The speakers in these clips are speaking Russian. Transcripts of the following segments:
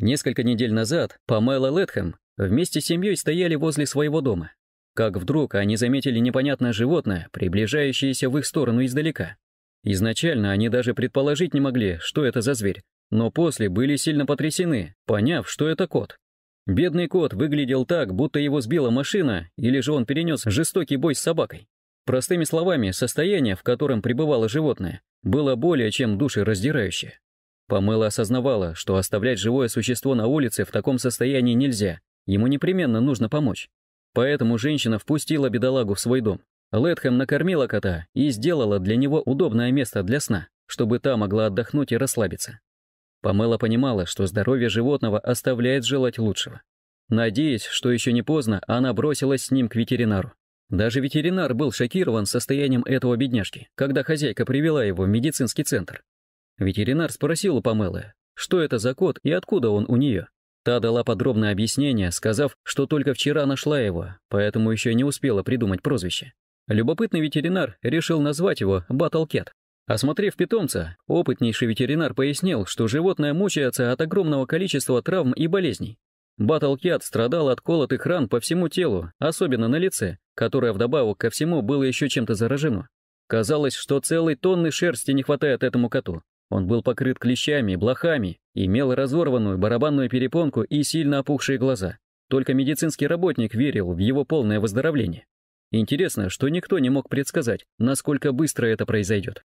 Несколько недель назад Памела Летхэм вместе с семьей стояли возле своего дома. Как вдруг они заметили непонятное животное, приближающееся в их сторону издалека. Изначально они даже предположить не могли, что это за зверь, но после были сильно потрясены, поняв, что это кот. Бедный кот выглядел так, будто его сбила машина, или же он перенес жестокий бой с собакой. Простыми словами, состояние, в котором пребывало животное, было более чем душераздирающее. Помыла осознавала, что оставлять живое существо на улице в таком состоянии нельзя. Ему непременно нужно помочь. Поэтому женщина впустила бедолагу в свой дом. Лэтхэм накормила кота и сделала для него удобное место для сна, чтобы та могла отдохнуть и расслабиться. Памела понимала, что здоровье животного оставляет желать лучшего. Надеясь, что еще не поздно, она бросилась с ним к ветеринару. Даже ветеринар был шокирован состоянием этого бедняжки, когда хозяйка привела его в медицинский центр. Ветеринар спросил у Памелы, что это за кот и откуда он у нее. Та дала подробное объяснение, сказав, что только вчера нашла его, поэтому еще не успела придумать прозвище. Любопытный ветеринар решил назвать его Баттлкет. Осмотрев питомца, опытнейший ветеринар пояснил, что животное мучается от огромного количества травм и болезней. Баттлкет страдал от колотых ран по всему телу, особенно на лице, которое вдобавок ко всему было еще чем-то заражено. Казалось, что целой тонны шерсти не хватает этому коту, он был покрыт клещами, блохами, имел разорванную барабанную перепонку и сильно опухшие глаза. Только медицинский работник верил в его полное выздоровление. Интересно, что никто не мог предсказать, насколько быстро это произойдет.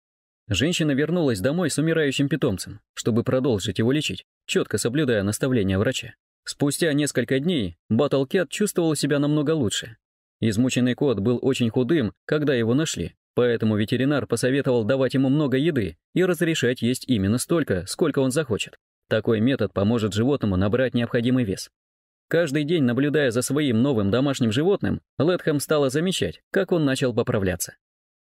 Женщина вернулась домой с умирающим питомцем, чтобы продолжить его лечить, четко соблюдая наставления врача. Спустя несколько дней Батл чувствовал себя намного лучше. Измученный кот был очень худым, когда его нашли, Поэтому ветеринар посоветовал давать ему много еды и разрешать есть именно столько, сколько он захочет. Такой метод поможет животному набрать необходимый вес. Каждый день, наблюдая за своим новым домашним животным, Летхэм стала замечать, как он начал поправляться.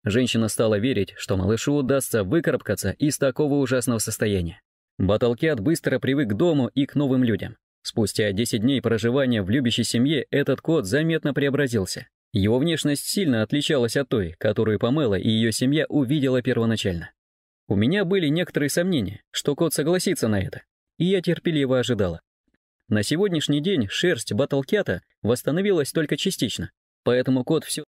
Женщина стала верить, что малышу удастся выкарабкаться из такого ужасного состояния. Баталкиат быстро привык к дому и к новым людям. Спустя 10 дней проживания в любящей семье этот кот заметно преобразился. Его внешность сильно отличалась от той, которую Памела и ее семья увидела первоначально. У меня были некоторые сомнения, что кот согласится на это, и я терпеливо ожидала. На сегодняшний день шерсть батлкята восстановилась только частично, поэтому кот все